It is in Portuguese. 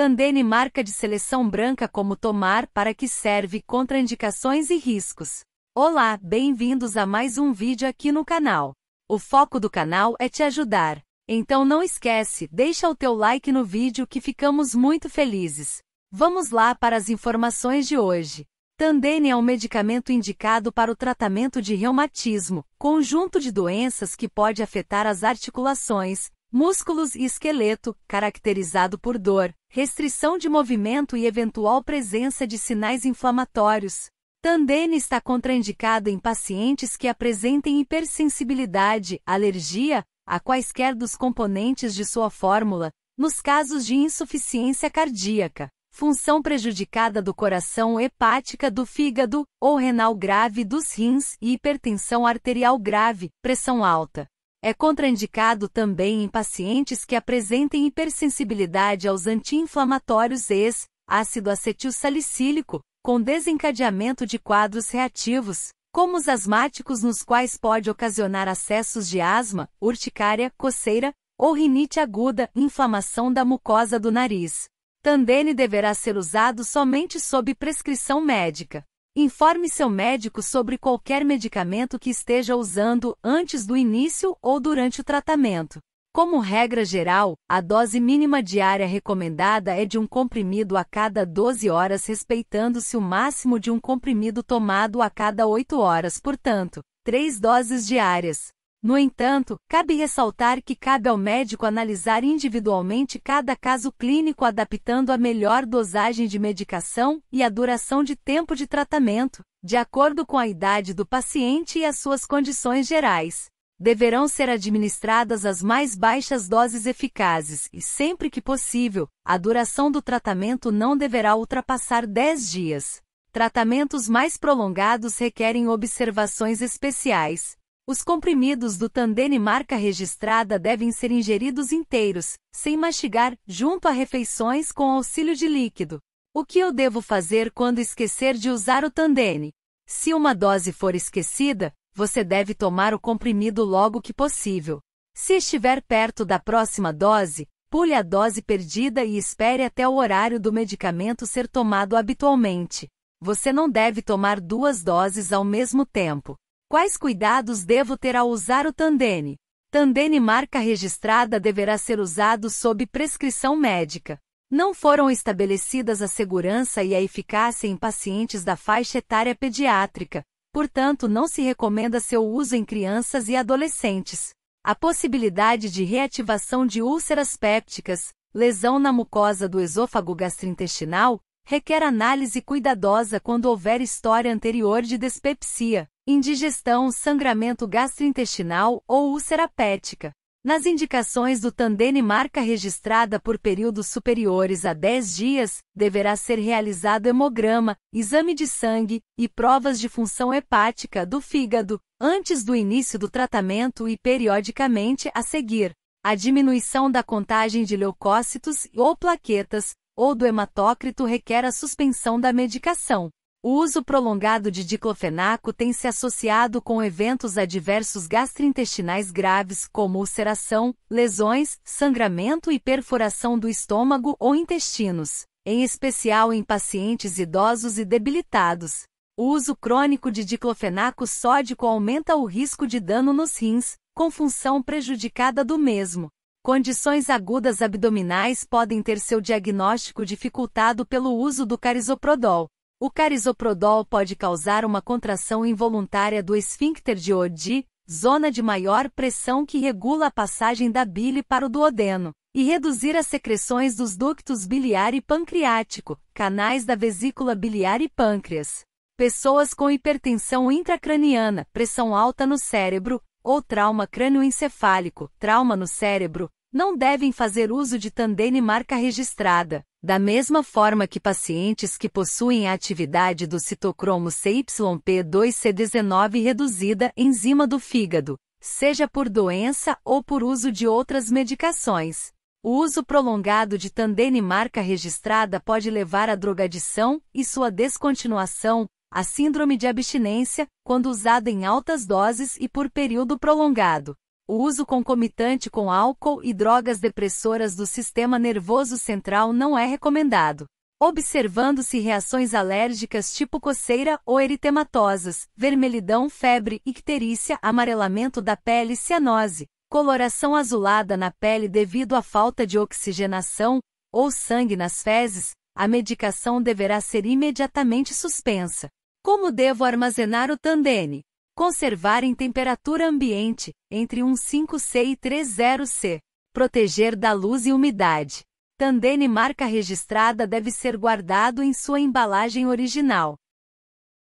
Tandene marca de seleção branca como tomar para que serve contraindicações e riscos. Olá, bem-vindos a mais um vídeo aqui no canal. O foco do canal é te ajudar. Então não esquece, deixa o teu like no vídeo que ficamos muito felizes. Vamos lá para as informações de hoje. Tandene é um medicamento indicado para o tratamento de reumatismo, conjunto de doenças que pode afetar as articulações, músculos e esqueleto, caracterizado por dor, restrição de movimento e eventual presença de sinais inflamatórios. Tandem está contraindicado em pacientes que apresentem hipersensibilidade, alergia, a quaisquer dos componentes de sua fórmula, nos casos de insuficiência cardíaca, função prejudicada do coração hepática do fígado ou renal grave dos rins e hipertensão arterial grave, pressão alta. É contraindicado também em pacientes que apresentem hipersensibilidade aos anti-inflamatórios ex, ácido acetilsalicílico, com desencadeamento de quadros reativos, como os asmáticos nos quais pode ocasionar acessos de asma, urticária, coceira ou rinite aguda, inflamação da mucosa do nariz. Tandene deverá ser usado somente sob prescrição médica. Informe seu médico sobre qualquer medicamento que esteja usando antes do início ou durante o tratamento. Como regra geral, a dose mínima diária recomendada é de um comprimido a cada 12 horas, respeitando-se o máximo de um comprimido tomado a cada 8 horas, portanto, 3 doses diárias. No entanto, cabe ressaltar que cabe ao médico analisar individualmente cada caso clínico adaptando a melhor dosagem de medicação e a duração de tempo de tratamento, de acordo com a idade do paciente e as suas condições gerais. Deverão ser administradas as mais baixas doses eficazes e, sempre que possível, a duração do tratamento não deverá ultrapassar 10 dias. Tratamentos mais prolongados requerem observações especiais, os comprimidos do Tandene marca registrada devem ser ingeridos inteiros, sem mastigar, junto a refeições com auxílio de líquido. O que eu devo fazer quando esquecer de usar o Tandene? Se uma dose for esquecida, você deve tomar o comprimido logo que possível. Se estiver perto da próxima dose, pule a dose perdida e espere até o horário do medicamento ser tomado habitualmente. Você não deve tomar duas doses ao mesmo tempo. Quais cuidados devo ter ao usar o Tandene? Tandene marca registrada deverá ser usado sob prescrição médica. Não foram estabelecidas a segurança e a eficácia em pacientes da faixa etária pediátrica, portanto, não se recomenda seu uso em crianças e adolescentes. A possibilidade de reativação de úlceras pépticas, lesão na mucosa do esôfago gastrointestinal, requer análise cuidadosa quando houver história anterior de despepsia, indigestão, sangramento gastrointestinal ou úlcera pética. Nas indicações do Tandene marca registrada por períodos superiores a 10 dias, deverá ser realizado hemograma, exame de sangue e provas de função hepática do fígado antes do início do tratamento e periodicamente a seguir. A diminuição da contagem de leucócitos ou plaquetas, ou do hematócrito requer a suspensão da medicação. O uso prolongado de diclofenaco tem se associado com eventos adversos gastrointestinais graves, como ulceração, lesões, sangramento e perfuração do estômago ou intestinos, em especial em pacientes idosos e debilitados. O uso crônico de diclofenaco sódico aumenta o risco de dano nos rins, com função prejudicada do mesmo. Condições agudas abdominais podem ter seu diagnóstico dificultado pelo uso do carisoprodol. O carisoprodol pode causar uma contração involuntária do esfíncter de Oddi, zona de maior pressão que regula a passagem da bile para o duodeno, e reduzir as secreções dos ductos biliar e pancreático, canais da vesícula biliar e pâncreas. Pessoas com hipertensão intracraniana, pressão alta no cérebro, ou trauma crânioencefálico, trauma no cérebro, não devem fazer uso de Tandene marca registrada, da mesma forma que pacientes que possuem a atividade do citocromo CYP2C19 reduzida, enzima do fígado, seja por doença ou por uso de outras medicações. O uso prolongado de Tandene marca registrada pode levar à drogadição e sua descontinuação, a síndrome de abstinência, quando usada em altas doses e por período prolongado. O uso concomitante com álcool e drogas depressoras do sistema nervoso central não é recomendado. Observando-se reações alérgicas tipo coceira ou eritematosas, vermelhidão, febre, icterícia, amarelamento da pele, cianose, coloração azulada na pele devido à falta de oxigenação ou sangue nas fezes, a medicação deverá ser imediatamente suspensa. Como devo armazenar o tandene? Conservar em temperatura ambiente, entre 1,5C e 3,0C. Proteger da luz e umidade. Tandene marca registrada deve ser guardado em sua embalagem original.